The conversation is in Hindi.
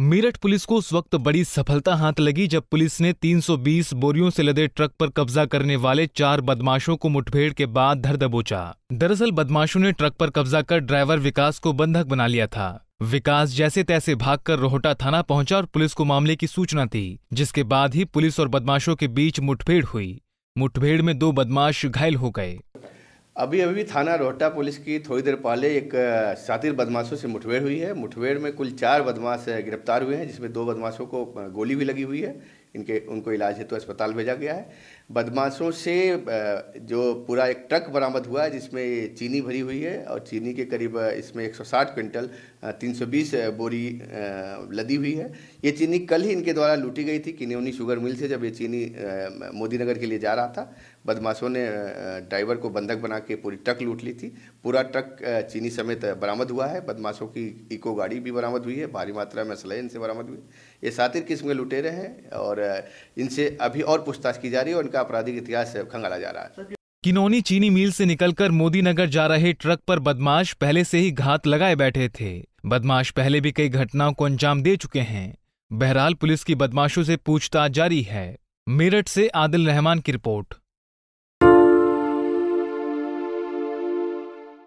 मेरठ पुलिस को उस वक्त बड़ी सफलता हाथ लगी जब पुलिस ने 320 बोरियों से लदे ट्रक पर कब्जा करने वाले चार बदमाशों को मुठभेड़ के बाद धर दबोचा दरअसल बदमाशों ने ट्रक पर कब्जा कर ड्राइवर विकास को बंधक बना लिया था विकास जैसे तैसे भागकर रोहटा थाना पहुंचा और पुलिस को मामले की सूचना दी जिसके बाद ही पुलिस और बदमाशों के बीच मुठभेड़ हुई मुठभेड़ में दो बदमाश घायल हो गए अभी अभी थाना रोहटा पुलिस की थोड़ी देर पहले एक शातिर बदमाशों से मुठभेड़ हुई है मुठभेड़ में कुल चार बदमाश गिरफ्तार हुए हैं जिसमें दो बदमाशों को गोली भी लगी हुई है इनके उनको इलाज हेतु तो अस्पताल भेजा गया है बदमाशों से जो पूरा एक ट्रक बरामद हुआ है जिसमें चीनी भरी हुई है और चीनी के करीब इसमें 160 क्विंटल 320 बोरी लदी हुई है ये चीनी कल ही इनके द्वारा लूटी गई थी किन्नी शुगर मिल से जब ये चीनी मोदीनगर के लिए जा रहा था बदमाशों ने ड्राइवर को बंधक बना के पूरी ट्रक लूट ली थी पूरा ट्रक चीनी समेत बरामद हुआ है बदमाशों की इको गाड़ी भी बरामद हुई है भारी मात्रा में असलह इनसे बरामद हुई ये सातिर किस्म के लुटेरे हैं और इनसे अभी और पूछताछ की जा रही है और इनका आपराधिक इतिहास खंगाला जा रहा है किनौनी चीनी मिल से निकलकर नगर जा रहे ट्रक पर बदमाश पहले से ही घात लगाए बैठे थे बदमाश पहले भी कई घटनाओं को अंजाम दे चुके हैं बहरहाल पुलिस की बदमाशों से पूछताछ जारी है मेरठ से आदिल रहमान की रिपोर्ट